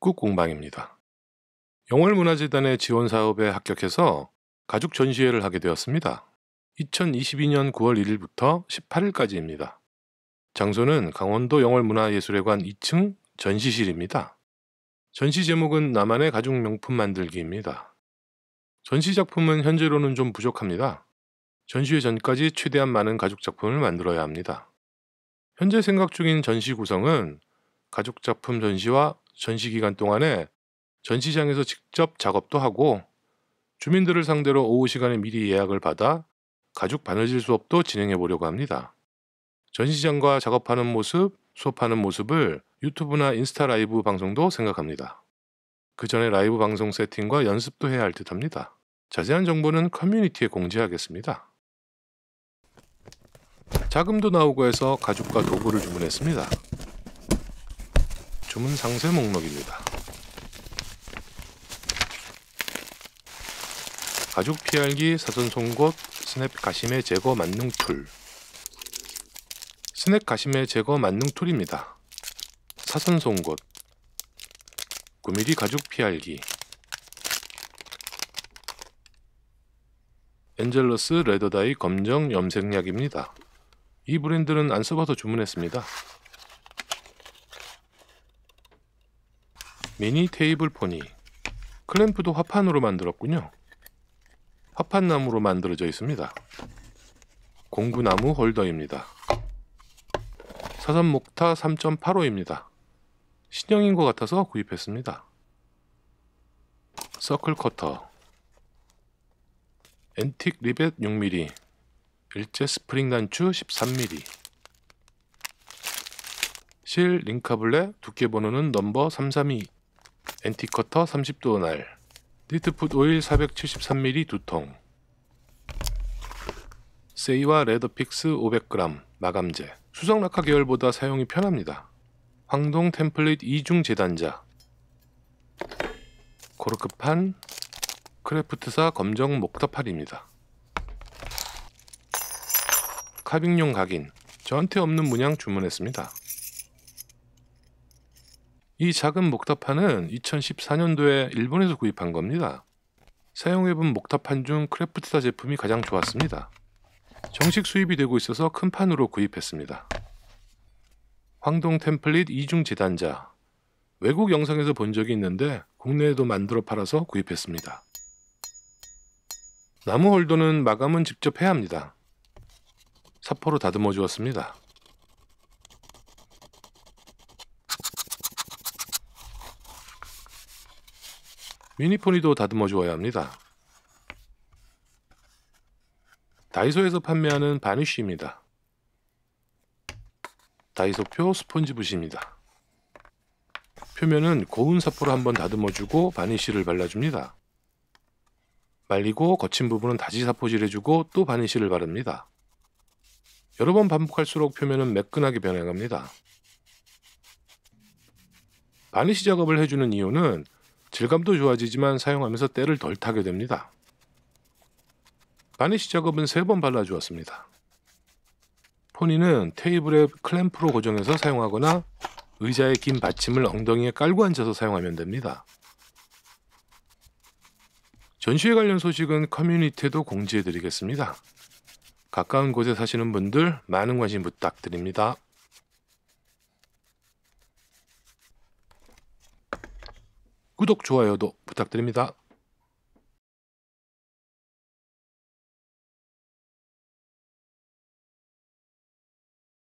북극공방입니다. 영월문화재단의 지원 사업에 합격해서 가죽 전시회를 하게 되었습니다. 2022년 9월 1일부터 18일까지입니다. 장소는 강원도 영월문화예술회관 2층 전시실입니다. 전시 제목은 나만의 가죽 명품 만들기입니다. 전시 작품은 현재로는 좀 부족합니다. 전시회 전까지 최대한 많은 가죽 작품을 만들어야 합니다. 현재 생각 중인 전시 구성은 가죽 작품 전시와 전시 기간 동안에 전시장에서 직접 작업도 하고 주민들을 상대로 오후 시간에 미리 예약을 받아 가죽 바느질 수업도 진행해 보려고 합니다. 전시장과 작업하는 모습, 수업하는 모습을 유튜브나 인스타 라이브 방송도 생각합니다. 그 전에 라이브 방송 세팅과 연습도 해야 할듯 합니다. 자세한 정보는 커뮤니티에 공지하겠습니다. 자금도 나오고 해서 가죽과 도구를 주문했습니다. 주문 상세 목록입니다. 가죽 피알기, 사선 송곳, 스냅 가시매 제거 만능 툴. 스냅 가시매 제거 만능 툴입니다. 사선 송곳, 9mm 가죽 피알기, 엔젤러스 레더다이 검정 염색약입니다. 이 브랜드는 안 써봐서 주문했습니다. 미니 테이블 포니 클램프도 화판으로 만들었군요. 화판나무로 만들어져 있습니다. 공구나무 홀더입니다. 사선목타 3.85입니다. 신형인 것 같아서 구입했습니다. 서클 커터 앤틱 리벳 6mm 일제 스프링 단추 13mm 실 링카블레 두께 번호는 넘버 332 앤티커터 30도 날 니트풋 오일 473ml 두통 세이와 레더픽스 500g 마감재 수성 락하 계열보다 사용이 편합니다. 황동 템플릿 이중 재단자 코르크판 크래프트사 검정 목탑팔입니다. 카빙용 각인 저한테 없는 문양 주문했습니다. 이 작은 목탑판은 2014년도에 일본에서 구입한 겁니다. 사용해본 목탑판 중 크래프트다 제품이 가장 좋았습니다. 정식 수입이 되고 있어서 큰 판으로 구입했습니다. 황동 템플릿 이중 재단자 외국 영상에서 본 적이 있는데 국내에도 만들어 팔아서 구입했습니다. 나무 홀도는 마감은 직접 해야 합니다. 사포로 다듬어 주었습니다. 유니포니도 다듬어 주어야 합니다. 다이소에서 판매하는 바니쉬입니다. 다이소표 스폰지 붓입니다. 표면은 고운 사포로 한번 다듬어주고 바니쉬를 발라줍니다. 말리고 거친 부분은 다시 사포질해주고 또 바니쉬를 바릅니다. 여러 번 반복할수록 표면은 매끈하게 변해갑니다. 바니쉬 작업을 해주는 이유는 질감도 좋아지지만 사용하면서 때를 덜 타게 됩니다. 바니쉬 작업은 3번 발라주었습니다. 포니는 테이블에 클램프로 고정해서 사용하거나 의자의 긴 받침을 엉덩이에 깔고 앉아서 사용하면 됩니다. 전시회 관련 소식은 커뮤니티에도 공지해드리겠습니다. 가까운 곳에 사시는 분들 많은 관심 부탁드립니다. 구독, 좋아요도 부탁드립니다.